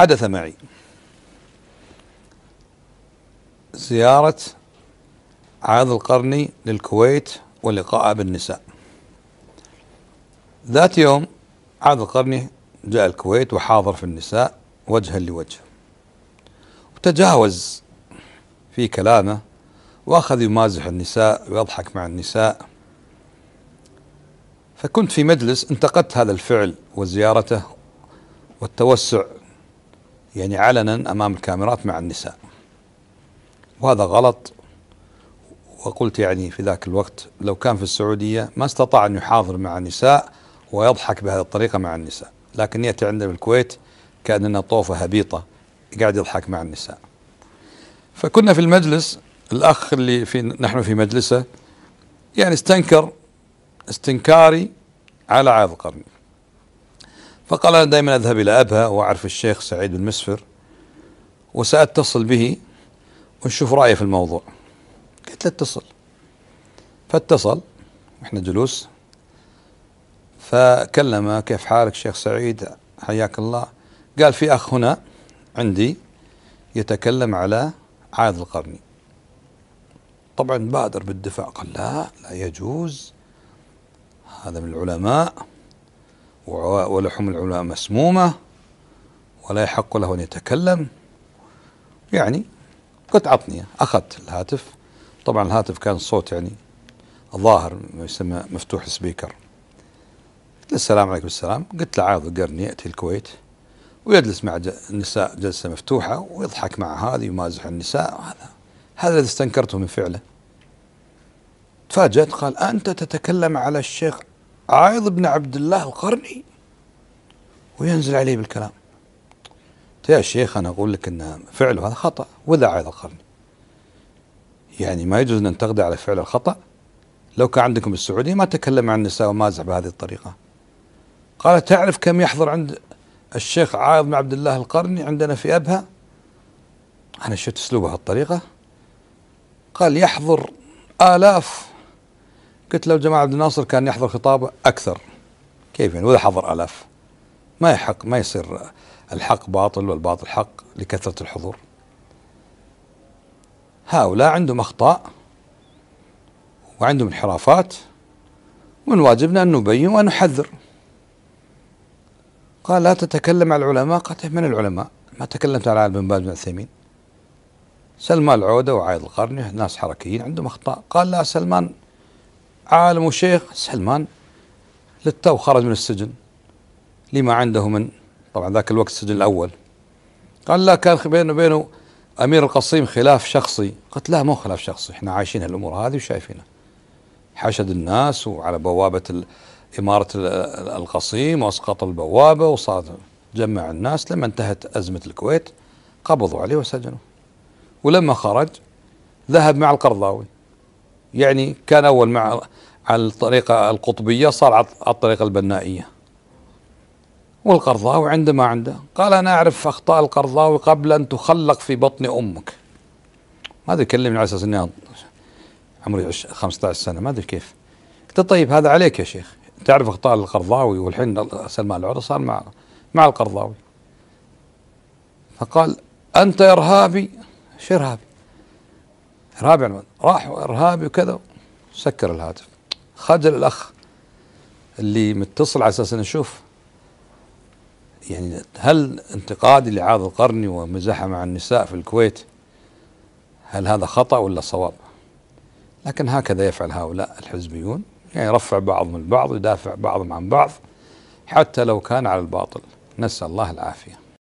حدث معي زيارة عاض القرني للكويت ولقاء بالنساء ذات يوم عاض القرني جاء الكويت وحاضر في النساء وجها لوجه وتجاوز في كلامه وأخذ يمازح النساء ويضحك مع النساء فكنت في مجلس انتقدت هذا الفعل وزيارته والتوسع يعني علنا أمام الكاميرات مع النساء وهذا غلط وقلت يعني في ذاك الوقت لو كان في السعودية ما استطاع أن يحاضر مع النساء ويضحك بهذه الطريقة مع النساء لكن يأتي عندنا في الكويت كأننا طوفة هبيطة قاعد يضحك مع النساء فكنا في المجلس الأخ اللي في نحن في مجلسه يعني استنكر استنكاري على عاد القرني فقال أنا دائما أذهب إلى أبها وأعرف الشيخ سعيد بن مسفر وسأتصل به ونشوف رأيه في الموضوع قلت له اتصل فاتصل احنا جلوس فكلم كيف حالك شيخ سعيد حياك الله قال في أخ هنا عندي يتكلم على عاد القرني طبعا بادر بالدفاع قال لا لا يجوز هذا من العلماء ولحوم العلماء مسمومة ولا يحق له أن يتكلم يعني قلت عطني أخذت الهاتف طبعا الهاتف كان الصوت يعني الظاهر ما يسمى مفتوح سبيكر قلت السلام عليكم السلام قلت له عاض قرني يأتي الكويت ويجلس مع النساء جلسة مفتوحة ويضحك مع هذه ويمازح النساء وهذا هذا الذي استنكرته من فعله تفاجأت قال أنت تتكلم على الشيخ عايض بن عبد الله القرني وينزل عليه بالكلام طيب يا شيخ أنا أقول لك أن فعله هذا خطأ وذا عايض القرني يعني ما يجوز أن ننتقده على فعل الخطأ لو كان عندكم السعودية ما تكلم عن النساء ومازح بهذه الطريقة قال تعرف كم يحضر عند الشيخ عايض بن عبد الله القرني عندنا في أبها أنا شفت أسلوبه هالطريقة قال يحضر آلاف قلت لو جمال عبد الناصر كان يحضر خطابه اكثر كيف يعني واذا حضر الاف ما يحق ما يصير الحق باطل والباطل حق لكثره الحضور هؤلاء عندهم اخطاء وعندهم انحرافات من واجبنا ان نبين وان نحذر قال لا تتكلم على العلماء قالت من العلماء ما تكلمت على بن باز بن عثيمين سلمان العودة وعايد القرني ناس حركيين عندهم أخطاء قال لا سلمان عالم وشيخ سلمان للتو خرج من السجن لما عنده من طبعا ذاك الوقت السجن الأول قال لا كان بينه وبينه أمير القصيم خلاف شخصي قلت لا مو خلاف شخصي احنا عايشين هالأمور هذه وشايفينها حشد الناس وعلى بوابة إمارة القصيم واسقط البوابة وصار جمع الناس لما انتهت أزمة الكويت قبضوا عليه وسجنوه ولما خرج ذهب مع القرضاوي يعني كان أول مع على الطريقة القطبية صار على الطريقة البنائية والقرضاوي عنده ما عنده قال أنا أعرف أخطاء القرضاوي قبل أن تخلق في بطن أمك هذا يكلمني على أساس أني عمري 15 سنة ما أدري كيف قلت طيب هذا عليك يا شيخ تعرف أخطاء القرضاوي والحين سلمان العرض صار مع مع القرضاوي فقال أنت إرهابي شو إرهابي ارهابي المن راح ارهابي وكذا سكر الهاتف خجل الاخ اللي متصل على اساس انه شوف يعني هل انتقادي لعاض القرني ومزحه مع النساء في الكويت هل هذا خطا ولا صواب؟ لكن هكذا يفعل هؤلاء الحزبيون يعني يرفع بعضهم البعض ويدافع بعضهم عن بعض حتى لو كان على الباطل نسال الله العافيه